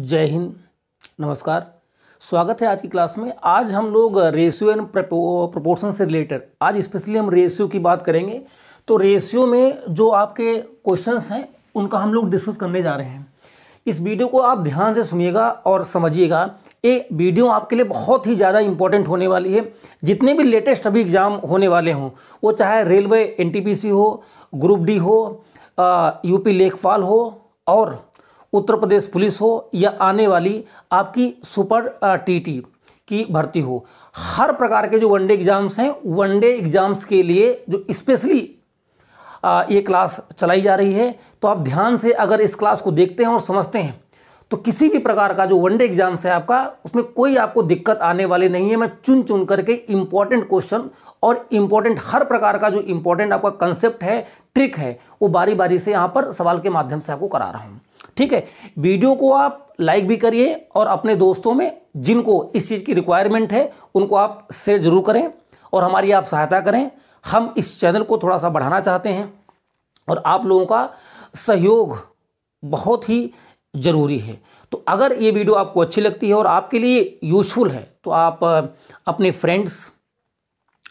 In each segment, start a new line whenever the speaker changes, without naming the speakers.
जय हिंद नमस्कार स्वागत है आज की क्लास में आज हम लोग रेशियो एंड प्रोपोर्शन से रिलेटेड आज स्पेशली हम रेशियो की बात करेंगे तो रेशियो में जो आपके क्वेश्चंस हैं उनका हम लोग डिस्कस करने जा रहे हैं इस वीडियो को आप ध्यान से सुनिएगा और समझिएगा ये वीडियो आपके लिए बहुत ही ज़्यादा इंपॉर्टेंट होने वाली है जितने भी लेटेस्ट अभी एग्ज़ाम होने वाले हों वो चाहे रेलवे एन हो ग्रुप डी हो यूपी लेखपाल हो और उत्तर प्रदेश पुलिस हो या आने वाली आपकी सुपर टीटी की भर्ती हो हर प्रकार के जो वनडे एग्ज़ाम्स हैं वनडे एग्ज़ाम्स के लिए जो स्पेशली ये क्लास चलाई जा रही है तो आप ध्यान से अगर इस क्लास को देखते हैं और समझते हैं तो किसी भी प्रकार का जो वनडे एग्जाम्स है आपका उसमें कोई आपको दिक्कत आने वाली नहीं है मैं चुन चुन करके इम्पॉर्टेंट क्वेश्चन और इंपॉर्टेंट हर प्रकार का जो इंपॉर्टेंट आपका कंसेप्ट है ट्रिक है वो बारी बारी से यहाँ पर सवाल के माध्यम से आपको करा रहा हूँ ठीक है वीडियो को आप लाइक भी करिए और अपने दोस्तों में जिनको इस चीज़ की रिक्वायरमेंट है उनको आप शेयर जरूर करें और हमारी आप सहायता करें हम इस चैनल को थोड़ा सा बढ़ाना चाहते हैं और आप लोगों का सहयोग बहुत ही ज़रूरी है तो अगर ये वीडियो आपको अच्छी लगती है और आपके लिए यूजफुल है तो आप अपने फ्रेंड्स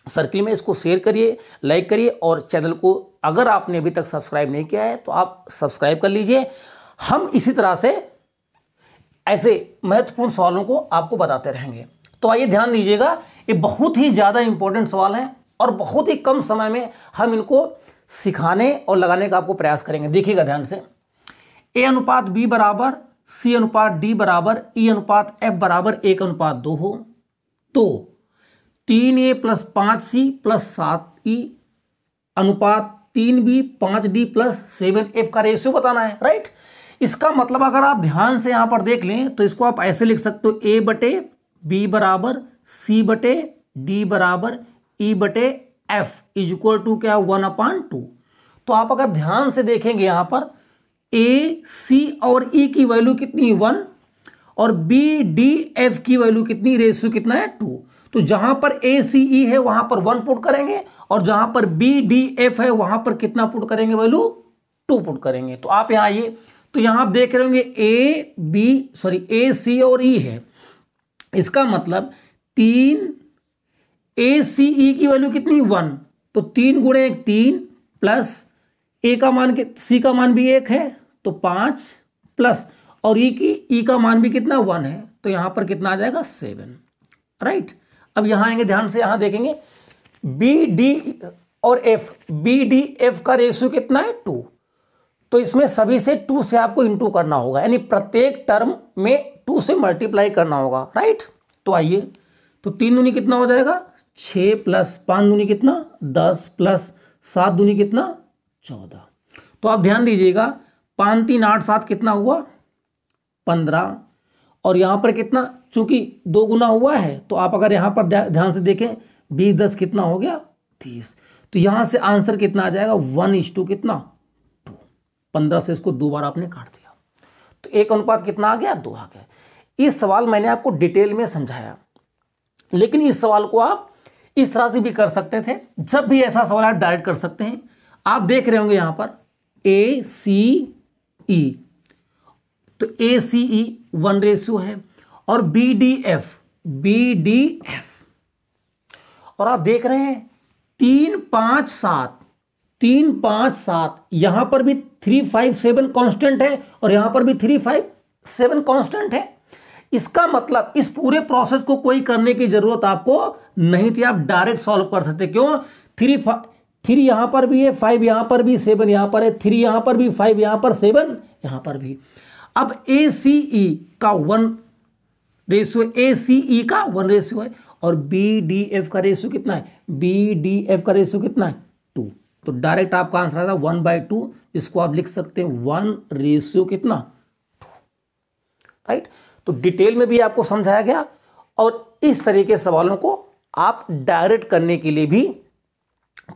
सर्किल में इसको शेयर करिए लाइक करिए और चैनल को अगर आपने अभी तक सब्सक्राइब नहीं किया है तो आप सब्सक्राइब कर लीजिए हम इसी तरह से ऐसे महत्वपूर्ण सवालों को आपको बताते रहेंगे तो आइए ध्यान दीजिएगा ये बहुत ही ज़्यादा इंपॉर्टेंट सवाल हैं और बहुत ही कम समय में हम इनको सिखाने और लगाने का आपको प्रयास करेंगे देखिएगा ध्यान से ए अनुपात बी बराबर सी अनुपात डी बराबर ई अनुपात एफ बराबर एक अनुपात दो हो तो तीन ए प्लस पाँच सी प्लस सात ई अनुपात तीन बी पाँच डी प्लस सेवन एफ का रेशियो बताना है राइट इसका मतलब अगर आप ध्यान से यहां पर देख लें तो इसको आप ऐसे लिख सकते हो ए बटे बी बराबर सी बटे डी बराबर ई e बटे एफ इज इक्वल टू क्या वन अपॉन टू तो आप अगर ध्यान से देखेंगे यहां पर ए सी और ई e की वैल्यू कितनी वन और बी डी एफ की वैल्यू कितनी रेशियो कितना है टू तो जहां पर ए सी ई है वहां पर वन पुट करेंगे और जहां पर बी डी एफ है वहां पर कितना पुट करेंगे वैल्यू टू पुट करेंगे तो आप यहां ये तो यहां आप देख रहे होंगे A B sorry A C और ई e है इसका मतलब तीन ए सी ई की वैल्यू कितनी वन तो तीन गुणे एक तीन प्लस ए का मान के सी का मान भी एक है तो पांच प्लस और ई e की ई e का मान भी कितना वन है तो यहां पर कितना आ जाएगा सेवन राइट अब यहां आएंगे ध्यान से यहाँ देखेंगे बी डी और एफ बी डी एफ का रेशियो कितना है टू तो इसमें सभी से टू से आपको इंटू करना होगा यानी प्रत्येक टर्म में टू से मल्टीप्लाई करना होगा राइट तो आइए तो तीन दूनी कितना हो जाएगा छः प्लस पाँच दूनी कितना दस प्लस सात दूनी कितना चौदह तो आप ध्यान दीजिएगा पाँच तीन आठ सात कितना हुआ पंद्रह और यहाँ पर कितना चूंकि दो गुना हुआ है तो आप अगर यहाँ पर ध्यान से देखें बीस दस कितना हो गया तीस तो यहाँ से आंसर कितना आ जाएगा वन इज टू कितना पंद्रह से इसको दो बार आपने काट दिया तो एक अनुपात कितना आ गया दो आ गया इस सवाल मैंने आपको डिटेल में समझाया लेकिन इस सवाल को आप इस तरह से भी कर सकते थे जब भी ऐसा सवाल आप डायरेक्ट कर सकते हैं आप देख रहे होंगे यहां पर ए सी ई तो ए सी ई वन रेशियो है और B D F B D F और आप देख रहे हैं तीन पांच सात तीन पांच सात यहां पर भी थ्री फाइव सेवन कॉन्स्टेंट है और यहां पर भी थ्री फाइव सेवन कॉन्स्टेंट है इसका मतलब इस पूरे प्रोसेस को कोई करने की जरूरत आपको नहीं थी आप डायरेक्ट सॉल्व कर सकते क्यों थ्री थ्री यहां पर भी है फाइव यहां पर भी सेवन यहां पर है थ्री यहां पर भी फाइव यहां पर सेवन यहां पर भी अब ए सी ई का वन रेशियो ए सी ई का वन रेशियो है और बी डी एफ का रेशियो कितना है बी डी एफ का रेशियो कितना है तो डायरेक्ट आपका आंसर आता है वन बाई टू इसको आप लिख सकते हैं वन रेशियो कितना राइट तो डिटेल में भी आपको समझाया गया और इस तरह के सवालों को आप डायरेक्ट करने के लिए भी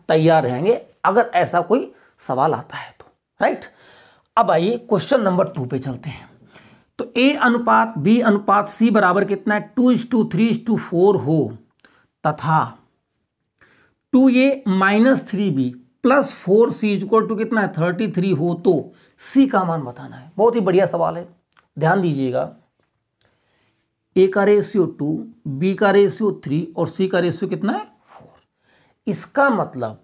तैयार रहेंगे अगर ऐसा कोई सवाल आता है तो राइट अब आइए क्वेश्चन नंबर टू पे चलते हैं तो ए अनुपात बी अनुपात सी बराबर कितना है two is two three is two four हो तथा two A minus three B plus four C equal to कितना है थर्टी थ्री हो तो सी का मान बताना है बहुत ही बढ़िया सवाल है ध्यान दीजिएगा ए का रेशियो टू बी का रेशियो थ्री और सी का रेशियो कितना है फोर इसका मतलब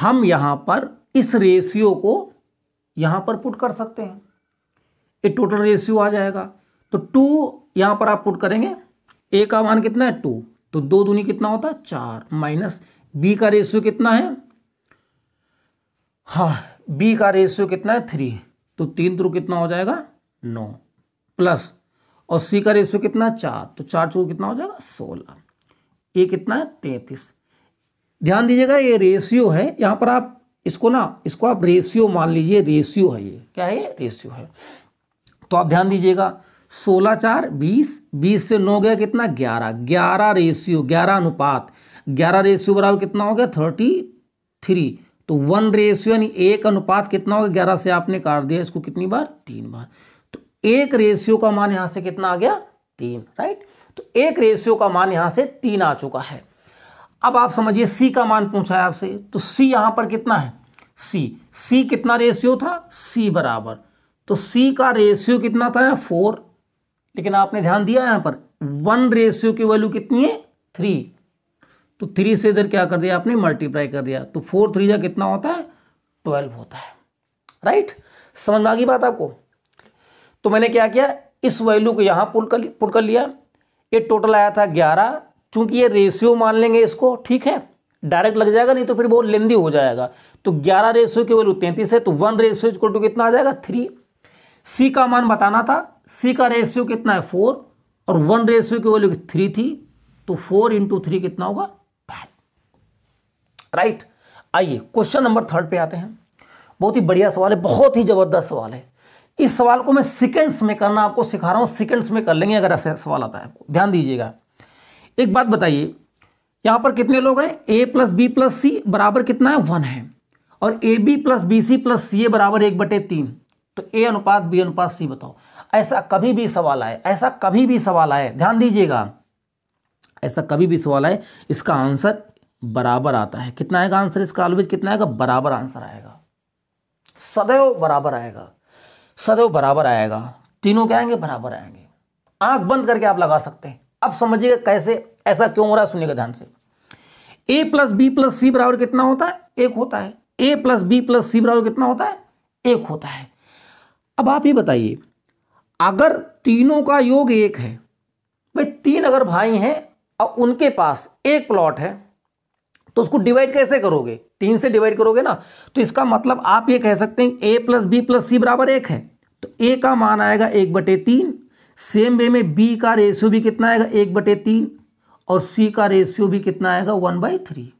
हम यहां पर इस रेशियो को यहां पर पुट कर सकते हैं ये टोटल रेशियो आ जाएगा तो टू यहां पर आप पुट करेंगे ए का मान कितना है टू तो दो दूनी कितना होता है चार माइनस बी का रेशियो कितना है हाँ बी का रेशियो कितना है थ्री तो तीन थ्रू कितना हो जाएगा नौ प्लस और सी का रेशियो कितना है चार तो चार चौको कितना हो जाएगा सोलह ये कितना है तैंतीस ध्यान दीजिएगा ये रेशियो है यहाँ पर आप इसको ना इसको आप रेशियो मान लीजिए रेशियो है ये क्या है रेशियो है तो आप ध्यान दीजिएगा सोलह चार बीस बीस से नौ गया कितना ग्यारह ग्यारह रेशियो ग्यारह अनुपात ग्यारह रेशियो बराबर कितना हो गया थर्टी थ्री तो वन रेशियो यानी एक अनुपात कितना होगा ग्यारह से आपने काट दिया इसको कितनी बार तीन बार तो एक रेशियो का मान यहां से कितना आ गया तीन राइट तो एक रेशियो का मान यहां से तीन आ चुका है अब आप समझिए सी का मान पूछा है आपसे तो सी यहां पर कितना है सी सी कितना रेशियो था सी बराबर तो सी का रेशियो कितना था फोर लेकिन आपने ध्यान दिया यहां पर वन रेशियो की वैल्यू कितनी है थ्री तो थ्री से इधर क्या कर दिया आपने मल्टीप्लाई कर दिया तो फोर थ्री जा कितना होता है ट्वेल्व होता है राइट समझ में आ गई बात आपको तो मैंने क्या किया इस वैल्यू को यहाँ पुल कर पुल कर लिया ये टोटल आया था ग्यारह चूंकि ये रेशियो मान लेंगे इसको ठीक है डायरेक्ट लग जाएगा नहीं तो फिर बहुत लेंदी हो जाएगा तो ग्यारह रेशियो की वैल्यू तैंतीस है तो वन रेशियो इक्वल टू कितना आ जाएगा थ्री सी का मान बताना था सी का रेशियो कितना है फोर और वन रेशियो की वैल्यू थ्री थी तो फोर इंटू थ्री कितना होगा राइट आइए क्वेश्चन नंबर थर्ड पे आते हैं बहुत ही बढ़िया सवाल है बहुत ही ज़बरदस्त सवाल है इस सवाल को मैं सेकेंड्स में करना आपको सिखा रहा हूं सेकेंड्स में कर लेंगे अगर ऐसा सवाल आता है आपको ध्यान दीजिएगा एक बात बताइए यहां पर कितने लोग हैं A plus B plus C बराबर कितना है वन है और A B plus B C plus C A बराबर एक बटे तीन तो ए अनुपात बी अनुपात सी बताओ ऐसा कभी भी सवाल आए ऐसा कभी भी सवाल आए ध्यान दीजिएगा ऐसा कभी भी सवाल आए इसका आंसर बराबर आता है कितना आएगा आंसर इसका ऑलवेज कितना आएगा बराबर आंसर आएगा सदैव बराबर आएगा सदैव बराबर आएगा तीनों क्या आएंगे बराबर आएंगे आंख बंद करके आप लगा सकते हैं अब समझिएगा कैसे ऐसा क्यों हो रहा है सुनिएगा ध्यान से A plus B plus C बराबर कितना होता है एक होता है A plus B plus C बराबर कितना होता है एक होता है अब आप ही बताइए अगर तीनों का योग एक है भाई तीन अगर भाई हैं और उनके पास एक प्लॉट है तो उसको डिवाइड कैसे करोगे तीन से डिवाइड करोगे ना तो इसका मतलब आप ये कह सकते हैं A plus B plus C बराबर एक है तो ए का मान आएगा एक बटे तीन सेम वे में बी का रेशियो भी कितना आएगा एक बटे तीन और सी का रेशियो भी कितना आएगा वन बाई थ्री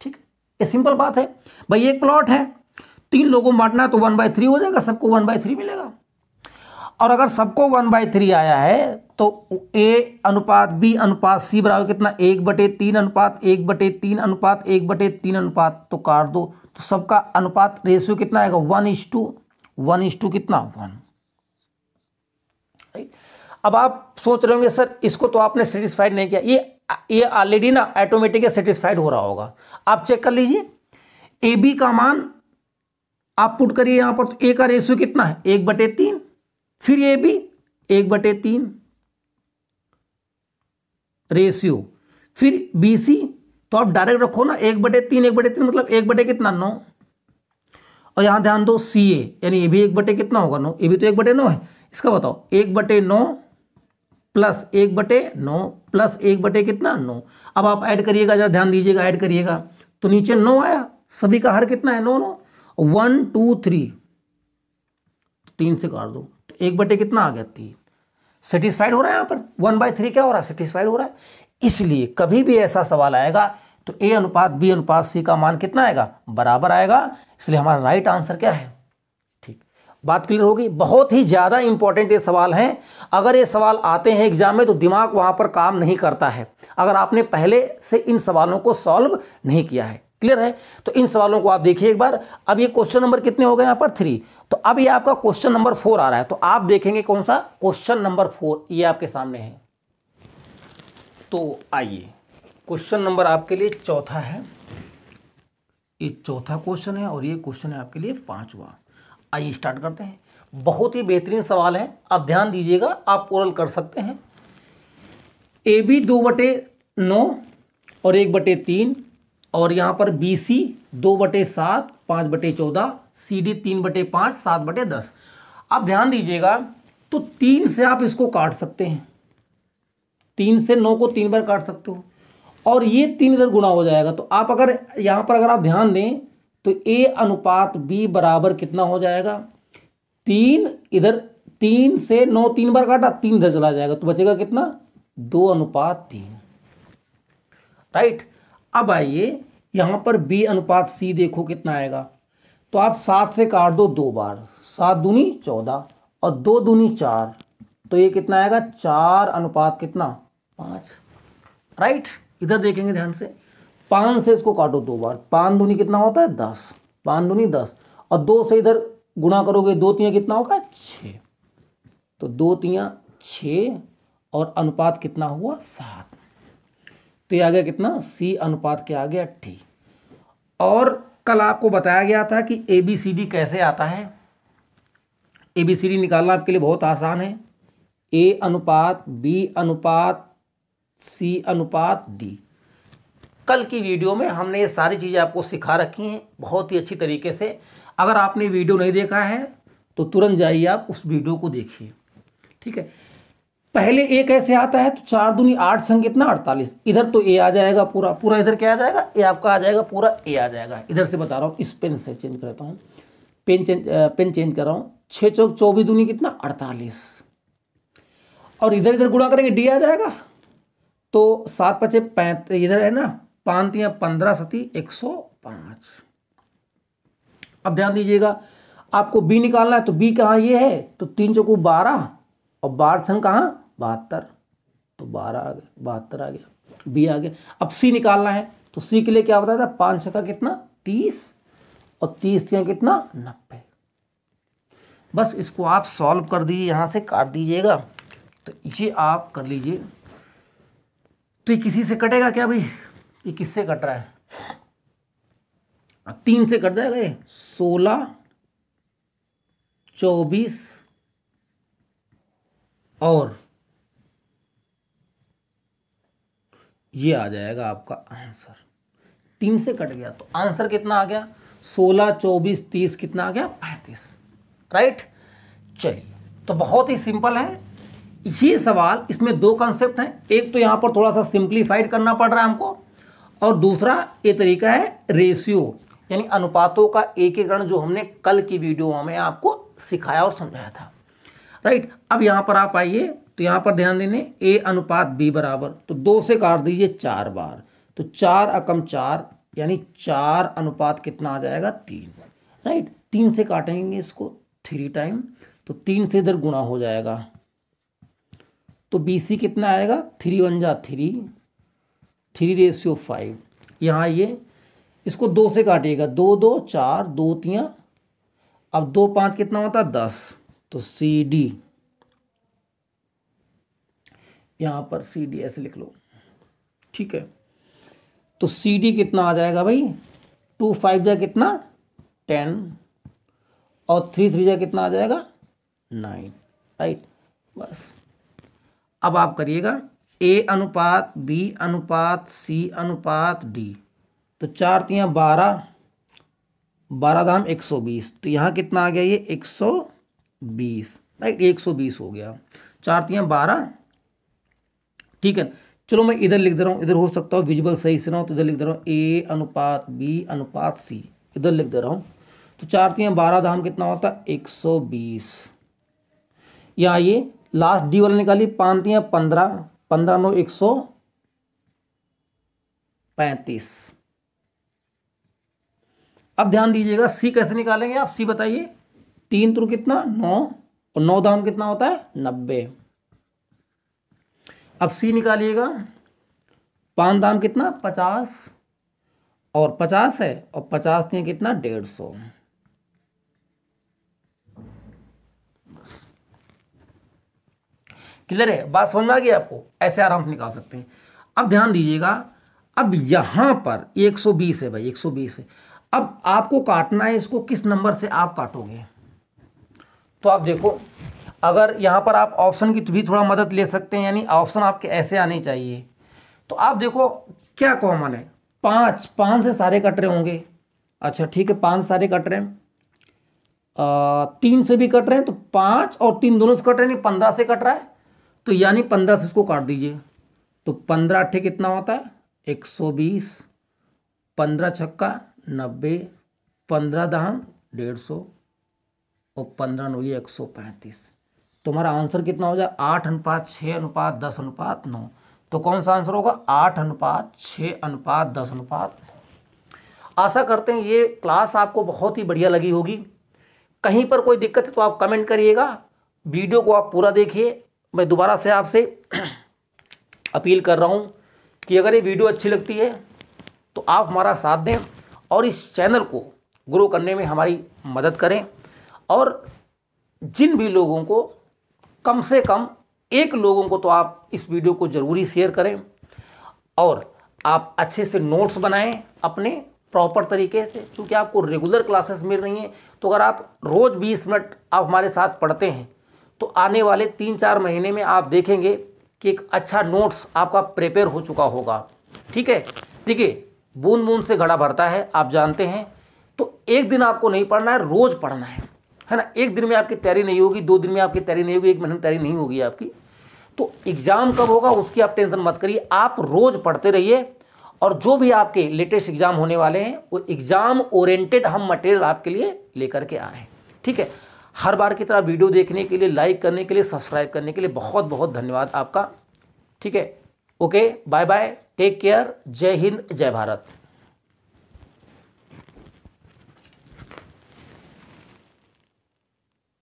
ठीक ये सिंपल बात है भाई एक प्लॉट है तीन लोगों बांटना तो वन बाई थ्री हो जाएगा सबको वन बाई थ्री मिलेगा और अगर सबको वन बाई थ्री आया है तो ए अनुपात बी अनुपात सी बराबर कितना एक बटे तीन अनुपात एक बटे तीन अनुपात एक बटे तीन अनुपात तो काट दो तो सबका अनुपात रेशियो कितना आएगा one is two one is two कितना वन अब आप सोच रहे होंगे सर इसको तो आपने सेटिस्फाइड नहीं किया ये ये ऑलरेडी ना ऑटोमेटिक सेटिस्फाइड हो रहा होगा आप चेक कर लीजिए ए बी का मान आप पुट करिए यहां पर तो ए का रेशियो कितना है एक बटे तीन फिर ये भी एक बटे तीन रेशियो फिर बीसी तो आप डायरेक्ट रखो ना एक बटे तीन एक बटे तीन मतलब एक बटे कितना नौ और यहां ध्यान दो सी ए यानी ये भी एक बटे कितना होगा नौ ये भी तो एक बटे नौ है इसका बताओ एक बटे नौ प्लस एक बटे नौ प्लस एक बटे कितना नौ अब आप ऐड करिएगा जरा ध्यान दीजिएगा ऐड करिएगा तो नीचे नौ आया सभी का हर कितना है नौ नौ वन टू थ्री तीन से काट दो एक बटे कितना आ गया तीन सेटिस्फाइड हो रहा है यहाँ पर वन बाय थ्री क्या हो रहा है सेटिस्फाइड हो रहा है इसलिए कभी भी ऐसा सवाल आएगा तो ए अनुपात बी अनुपात सी का मान कितना आएगा बराबर आएगा इसलिए हमारा राइट आंसर क्या है ठीक बात क्लियर होगी बहुत ही ज़्यादा इंपॉर्टेंट ये सवाल है अगर ये सवाल आते हैं एग्जाम में तो दिमाग वहां पर काम नहीं करता है अगर आपने पहले से इन सवालों को सॉल्व नहीं किया है क्लियर है तो इन सवालों को आप देखिए एक बार अब ये क्वेश्चन नंबर कितने हो गए यहाँ पर थ्री तो अब ये आपका क्वेश्चन नंबर फोर आ रहा है तो आप देखेंगे कौन सा क्वेश्चन नंबर फोर ये आपके सामने है तो आइए क्वेश्चन नंबर आपके लिए चौथा है ये चौथा क्वेश्चन है और ये क्वेश्चन है आपके लिए पांचवा आइए स्टार्ट करते हैं बहुत ही बेहतरीन सवाल है आप ध्यान दीजिएगा आप ओरल कर सकते हैं ए बी दो बटे नौ और एक बटे तीन और यहाँ पर बी सी दो बटे सात पाँच बटे चौदह सी डी तीन बटे पाँच सात बटे दस आप ध्यान दीजिएगा तो तीन से आप इसको काट सकते हैं तीन से नौ को तीन बार काट सकते हो और ये तीन इधर गुणा हो जाएगा तो आप अगर यहाँ पर अगर आप ध्यान दें तो ए अनुपात बी बराबर कितना हो जाएगा तीन इधर तीन से नौ तीन बार काटा तीन इधर चला जाएगा तो बचेगा कितना दो अनुपात तीन राइट अब आइए यहाँ पर बी अनुपात सी देखो कितना आएगा तो आप सात से काट दो दो बार सात दूनी चौदह और दो दूनी चार तो ये कितना आएगा चार अनुपात कितना पाँच राइट इधर देखेंगे ध्यान से पाँच से इसको काटो दो बार पाँच दूनी कितना होता है दस पाँच दूनी दस और दो से इधर गुणा करोगे दो तिया कितना होगा छः तो दो तिया छः और अनुपात कितना हुआ सात तो ये आ गया कितना सी अनुपात क्या आ गया टी और कल आपको बताया गया था कि ए बी सी डी कैसे आता है ए बी सी डी निकालना आपके लिए बहुत आसान है ए अनुपात बी अनुपात सी अनुपात डी कल की वीडियो में हमने ये सारी चीज़ें आपको सिखा रखी हैं बहुत ही अच्छी तरीके से अगर आपने वीडियो नहीं देखा है तो तुरंत जाइए आप उस वीडियो को देखिए ठीक है पहले एक ऐसे आता है तो चार दूनी आठ संग इतना अड़तालीस इधर तो ए आ जाएगा पूरा पूरा इधर क्या आ जाएगा ए आपका आ जाएगा पूरा ए आ जाएगा इधर से बता रहा हूँ इस पेन से चेंज करता हूँ पेन चेंज पेन चेंज कर रहा हूँ छः चौक चौबीस दूनी कितना अड़तालीस और इधर इधर गुणा करेंगे डी आ जाएगा तो सात पचे पैंत इधर है ना पांत या पंद्रह सती एक सौ पाँच अब ध्यान दीजिएगा आपको बी निकालना है तो बी कहाँ ये है तो तीन चौकू बारह और बारह संग कहाँ बहत्तर तो बारह आ गया बहत्तर आ गया बी आ गया अब सी निकालना है तो सी के लिए क्या बताया था पाँच का कितना तीस और तीस का कितना नब्बे बस इसको आप सॉल्व कर दीजिए यहाँ से काट दीजिएगा तो ये आप कर लीजिए तो ये किसी से कटेगा क्या भाई ये किससे कट रहा है तीन से कट जाएगा ये सोलह चौबीस और ये आ जाएगा आपका आंसर तीन से कट गया तो आंसर कितना आ गया सोलह चौबीस तीस कितना आ गया पैंतीस राइट चलिए तो बहुत ही सिंपल है ये सवाल इसमें दो कॉन्सेप्ट हैं एक तो यहाँ पर थोड़ा सा सिंप्लीफाइड करना पड़ रहा है हमको और दूसरा ये तरीका है रेशियो यानी अनुपातों का एकीकरण जो हमने कल की वीडियो में आपको सिखाया और समझाया था राइट अब यहाँ पर आप आइए तो यहाँ पर ध्यान देने ए अनुपात बी बराबर तो दो से काट दीजिए चार बार तो चार अकम चार यानी चार अनुपात कितना आ जाएगा तीन राइट तीन से काटेंगे इसको थ्री टाइम तो तीन से इधर गुणा हो जाएगा तो बी कितना आएगा थ्री वन जा थ्री थ्री रेशियो फाइव यहाँ ये इसको दो से काटिएगा दो दो चार दो तियाँ अब दो पाँच कितना होता है दस तो सी डी यहाँ पर सी डी ऐसे लिख लो ठीक है तो सी डी कितना आ जाएगा भाई टू फाइव जा कितना टेन और थ्री थ्री जा कितना आ जाएगा नाइन राइट बस अब आप करिएगा ए अनुपात बी अनुपात सी अनुपात डी तो चार तिया बारह बारह दाम एक सौ बीस तो यहाँ कितना आ गया ये एक सौ बीस राइट एक सौ बीस हो गया चार तिया बारह ठीक है चलो मैं इधर लिख दे रहा हूँ इधर हो सकता हो विजुअल सही से ना हो तो इधर लिख दे रहा हूँ ए अनुपात बी अनुपात सी इधर लिख दे रहा हूँ तो चार तीन बारह धाम कितना होता है एक सौ बीस यहाँ ये लास्ट डी वाला निकाली पाँच पंद्रह पंद्रह नौ एक सौ अब ध्यान दीजिएगा सी कैसे निकालेंगे आप सी बताइए तीन त्रु कितना नौ और नौ दाम कितना होता है नब्बे अब सी निकालिएगा पान दाम कितना पचास और पचास है और पचास दिए कितना डेढ़ सौ क्लियर है बात समझ में आ गई आपको ऐसे आराम से निकाल सकते हैं अब ध्यान दीजिएगा अब यहां पर 120 है भाई 120 है अब आपको काटना है इसको किस नंबर से आप काटोगे तो आप देखो अगर यहाँ पर आप ऑप्शन की भी थोड़ा मदद ले सकते हैं यानी ऑप्शन आपके ऐसे आने चाहिए तो आप देखो क्या कॉमन है पाँच पाँच से सारे कट रहे होंगे अच्छा ठीक है पाँच सारे कट रहे हैं तीन से भी कट रहे हैं तो पाँच और तीन दोनों से कट रहे हैं पंद्रह से कट रहा है तो यानी पंद्रह से उसको काट दीजिए तो पंद्रह अट्ठे कितना होता है एक सौ बीस पंद्रह छक्का नब्बे पंद्रह दहम डेढ़ सौ और पंद्रह नौ एक सौ पैंतीस तुम्हारा आंसर कितना हो जाए आठ अनुपात छः अनुपात दस अनुपात नौ तो कौन सा आंसर होगा आठ अनुपात छः अनुपात दस अनुपात आशा करते हैं ये क्लास आपको बहुत ही बढ़िया लगी होगी कहीं पर कोई दिक्कत है तो आप कमेंट करिएगा वीडियो को आप पूरा देखिए मैं दोबारा से आपसे अपील कर रहा हूँ कि अगर ये वीडियो अच्छी लगती है तो आप हमारा साथ दें और इस चैनल को ग्रो करने में हमारी मदद करें और जिन भी लोगों को कम से कम एक लोगों को तो आप इस वीडियो को ज़रूरी शेयर करें और आप अच्छे से नोट्स बनाएं अपने प्रॉपर तरीके से क्योंकि आपको रेगुलर क्लासेस मिल रही हैं तो अगर आप रोज़ बीस मिनट आप हमारे साथ पढ़ते हैं तो आने वाले तीन चार महीने में आप देखेंगे कि एक अच्छा नोट्स आपका प्रिपेयर हो चुका होगा ठीक है ठीक है बूंद बूंद से घड़ा भरता है आप जानते हैं तो एक दिन आपको नहीं पढ़ना है रोज़ पढ़ना है है ना एक दिन में आपकी तैयारी नहीं होगी दो दिन में आपकी तैयारी नहीं होगी एक महीने में तैयारी नहीं होगी आपकी तो एग्ज़ाम कब होगा उसकी आप टेंशन मत करिए आप रोज़ पढ़ते रहिए और जो भी आपके लेटेस्ट एग्ज़ाम होने वाले हैं वो एग्ज़ाम ओरिएंटेड हम मटेरियल आपके लिए लेकर के आ रहे हैं ठीक है हर बार की तरह वीडियो देखने के लिए लाइक करने के लिए सब्सक्राइब करने के लिए बहुत बहुत धन्यवाद आपका ठीक है okay bye bye take care जय हिंद जय भारत